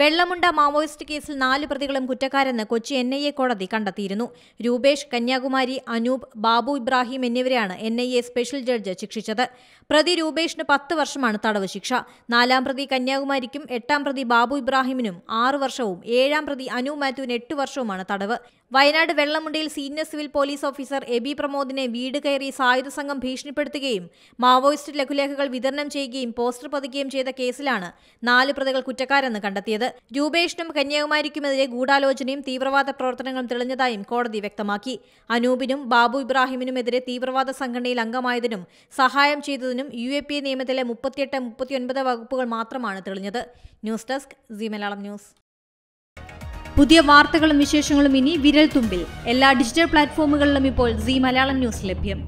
Vellamunda Maoist കേസിൽ നാല് പ്രതികളും കുറ്റക്കാരെന്ന് കൊച്ചി എൻ ഐ എ കോടതി കണ്ടെത്തിയിരുന്നു രൂപേഷ് കന്യാകുമാരി അനൂപ് ബാബു ഇബ്രാഹിം എന്നിവരെയാണ് N I A special judge ശിക്ഷിച്ചത് പ്രതി രൂപേഷിന് പത്ത് വർഷമാണ് തടവ് ശിക്ഷ നാലാം പ്രതി കന്യാകുമാരിക്കും എട്ടാം പ്രതി ബാബു ഇബ്രാഹിമിനും ആറു വർഷവും ഏഴാം പ്രതി അനു മാത്യുവിന് എട്ട് വർഷവുമാണ് തടവ് വയനാട് വെള്ളമുണ്ടയിൽ senior civil police officer A B പ്രമോദിനെ വീട് കയറി സായുധ സംഘം ഭീഷണിപ്പെടുത്തുകയും മാവോയിസ്റ്റ് ലഘുലേഖകൾ വിതരണം ചെയ്യുകയും പോസ്റ്റർ പതിക്കുകയും ചെയ്ത കേസിലാണ് നാല് പ്രതികൾ കുറ്റക്കാരെന്ന് കണ്ടെത്തിയത് അറിയിച്ചത് രൂപേഷിനും കന്യാകുമാരിക്കുമെതിരെ ഗൂഢാലോചനയും തീവ്രവാദ പ്രവർത്തനങ്ങളും തെളിഞ്ഞതായും കോടതി വ്യക്തമാക്കി അനൂപിനും ബാബു ഇബ്രാഹിമിനുമെതിരെ തീവ്രവാദ സംഘടനയിൽ അംഗമായതിനും സഹായം ചെയ്തതിനും യു എ പി നിയമത്തിലെ മുപ്പത്തിയെട്ട് മുപ്പത്തിയൊൻപത് വകുപ്പുകൾ മാത്രമാണ് തെളിഞ്ഞത് news desk C Malayalam news പുതിയ വാർത്തകളും വിശേഷങ്ങളും ഇനി വിരൽ തുമ്പിൽ എല്ലാ ഡിജിറ്റൽ പ്ലാറ്റ്ഫോമുകളിലും ഇപ്പോൾ സി മലയാളം ന്യൂസ് ലഭ്യം